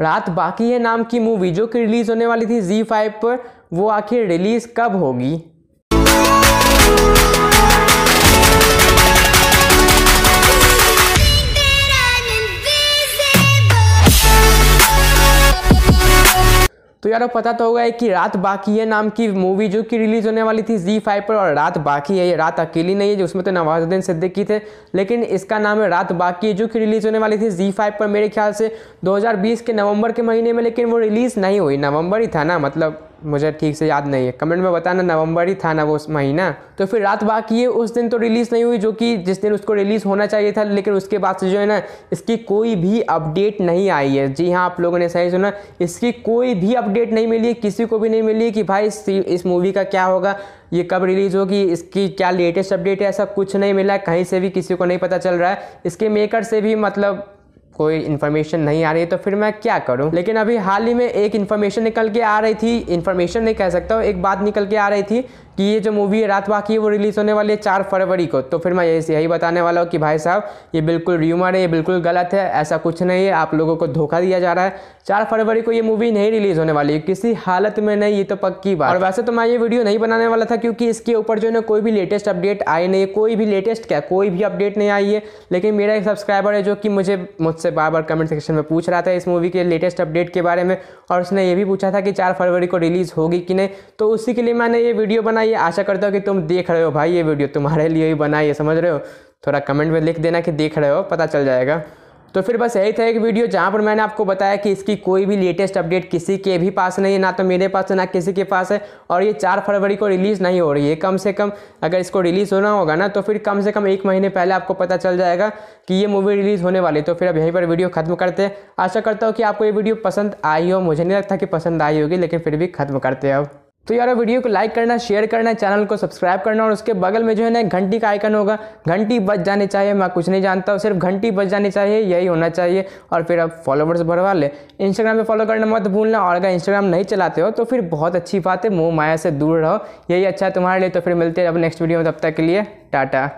रात बाकी है नाम की मूवी जो कि रिलीज़ होने वाली थी जी फाइव पर वो आखिर रिलीज़ कब होगी तो यार पता तो होगा कि रात बाकी है नाम की मूवी जो कि रिलीज़ होने वाली थी जी फाइव पर और रात बाकी है ये रात अकेली नहीं है जो उसमें तो नवाजुद्दीन सिद्दीकी थे लेकिन इसका नाम है रात बाकी है जो कि रिलीज़ होने वाली थी जी फाइव पर मेरे ख्याल से 2020 के नवंबर के महीने में लेकिन वो रिलीज़ नहीं हुई नवंबर ही था ना मतलब मुझे ठीक से याद नहीं है कमेंट में बताना नवंबर ही था ना वो महीना तो फिर रात बाकी है उस दिन तो रिलीज़ नहीं हुई जो कि जिस दिन उसको रिलीज़ होना चाहिए था लेकिन उसके बाद से जो है ना इसकी कोई भी अपडेट नहीं आई है जी हाँ आप लोगों ने सही सुना इसकी कोई भी अपडेट नहीं मिली है किसी को भी नहीं मिली है कि भाई इस, इस मूवी का क्या होगा ये कब रिलीज़ होगी इसकी क्या लेटेस्ट अपडेट है ऐसा कुछ नहीं मिला कहीं से भी किसी को नहीं पता चल रहा है इसके मेकर से भी मतलब कोई इन्फॉर्मेशन नहीं आ रही है तो फिर मैं क्या करूं लेकिन अभी हाल ही में एक इन्फॉर्मेशन निकल के आ रही थी इन्फॉर्मेशन नहीं कह सकता हूँ एक बात निकल के आ रही थी कि ये जो मूवी है रात बाकी है वो रिलीज़ होने वाली है चार फरवरी को तो फिर मैं यही यही बताने वाला हूँ कि भाई साहब ये बिल्कुल र्यूमर है ये बिल्कुल गलत है ऐसा कुछ नहीं है आप लोगों को धोखा दिया जा रहा है चार फरवरी को ये मूवी नहीं रिलीज़ होने वाली है किसी हालत में नहीं ये तो पक्की बात और वैसे तो मैं ये वीडियो नहीं बनाने वाला था क्योंकि इसके ऊपर जो है कोई भी लेटेस्ट अपडेट आई नहीं कोई भी लेटेस्ट क्या कोई भी अपडेट नहीं आई है लेकिन मेरा एक सब्सक्राइबर है जो कि मुझे मुझसे बार बार कमेंट सेक्शन में पूछ रहा था इस मूवी के लेटेस्ट अपडेट के बारे में और उसने ये भी पूछा था कि चार फरवरी को रिलीज़ होगी कि नहीं तो उसी के लिए मैंने ये वीडियो बनाई ये आशा करता हूँ कि तुम देख रहे हो भाई ये वीडियो तुम्हारे लिए ही बनाई है समझ रहे हो थोड़ा कमेंट में लिख देना कि देख रहे हो पता चल जाएगा तो फिर बस यही था एक वीडियो जहाँ पर मैंने आपको बताया कि इसकी कोई भी लेटेस्ट अपडेट किसी के भी पास नहीं है ना तो मेरे पास है ना किसी के पास है और ये चार फरवरी को रिलीज़ नहीं हो रही है कम से कम अगर इसको रिलीज़ होना होगा ना तो फिर कम से कम एक महीने पहले आपको पता चल जाएगा कि ये मूवी रिलीज़ होने वाली तो फिर अब यहीं पर वीडियो ख़त्म करते हैं आशा करता हूँ कि आपको ये वीडियो पसंद आई हो मुझे नहीं लगता कि पसंद आई होगी लेकिन फिर भी ख़त्म करते हैं अब तो यार वीडियो को लाइक करना शेयर करना चैनल को सब्सक्राइब करना और उसके बगल में जो है ना घंटी का आइकन होगा घंटी बच जानी चाहिए मैं कुछ नहीं जानता हूँ सिर्फ घंटी बच जानी चाहिए यही होना चाहिए और फिर आप फॉलोवर्स भरवा ले इंस्टाग्राम पे फॉलो करना मत भूलना और अगर इंस्टाग्राम नहीं चलाते हो तो फिर बहुत अच्छी बात है मोह माया से दूर रहो यही अच्छा है तुम्हारे लिए तो फिर मिलते हैं अब नेक्स्ट वीडियो में तब तक के लिए टाटा